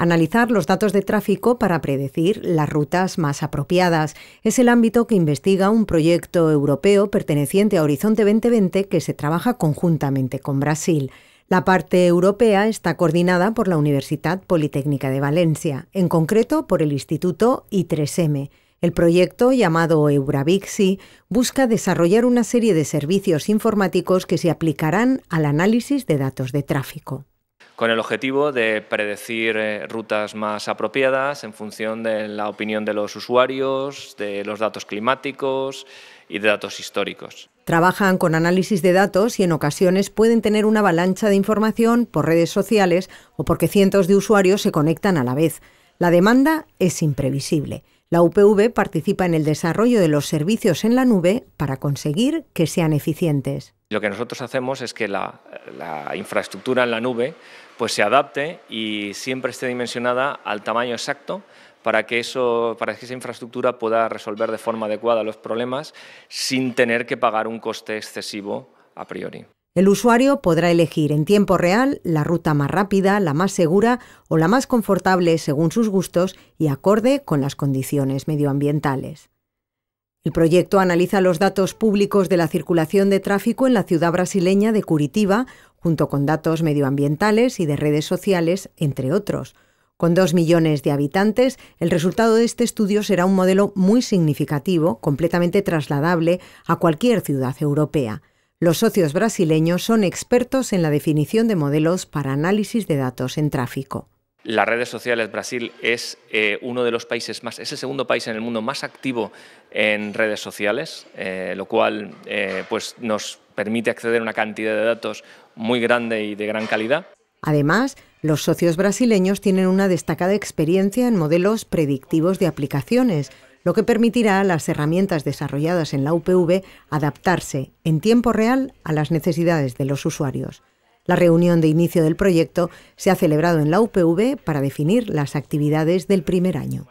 analizar los datos de tráfico para predecir las rutas más apropiadas. Es el ámbito que investiga un proyecto europeo perteneciente a Horizonte 2020 que se trabaja conjuntamente con Brasil. La parte europea está coordinada por la Universidad Politécnica de Valencia, en concreto por el Instituto I3M. El proyecto, llamado Euravixi, busca desarrollar una serie de servicios informáticos que se aplicarán al análisis de datos de tráfico con el objetivo de predecir eh, rutas más apropiadas en función de la opinión de los usuarios, de los datos climáticos y de datos históricos. Trabajan con análisis de datos y en ocasiones pueden tener una avalancha de información por redes sociales o porque cientos de usuarios se conectan a la vez. La demanda es imprevisible. La UPV participa en el desarrollo de los servicios en la nube para conseguir que sean eficientes. Lo que nosotros hacemos es que la, infraestructura en la nube pues se adapte y siempre esté dimensionada al tamaño exacto para que, eso, para que esa infraestructura pueda resolver de forma adecuada los problemas sin tener que pagar un coste excesivo a priori. El usuario podrá elegir en tiempo real la ruta más rápida, la más segura o la más confortable según sus gustos y acorde con las condiciones medioambientales. El proyecto analiza los datos públicos de la circulación de tráfico en la ciudad brasileña de Curitiba, junto con datos medioambientales y de redes sociales, entre otros. Con dos millones de habitantes, el resultado de este estudio será un modelo muy significativo, completamente trasladable a cualquier ciudad europea. Los socios brasileños son expertos en la definición de modelos para análisis de datos en tráfico. Las redes sociales, Brasil es eh, uno de los países más, es el segundo país en el mundo más activo en redes sociales, eh, lo cual eh, pues nos permite acceder a una cantidad de datos muy grande y de gran calidad. Además, los socios brasileños tienen una destacada experiencia en modelos predictivos de aplicaciones, lo que permitirá a las herramientas desarrolladas en la UPV adaptarse en tiempo real a las necesidades de los usuarios. La reunión de inicio del proyecto se ha celebrado en la UPV para definir las actividades del primer año.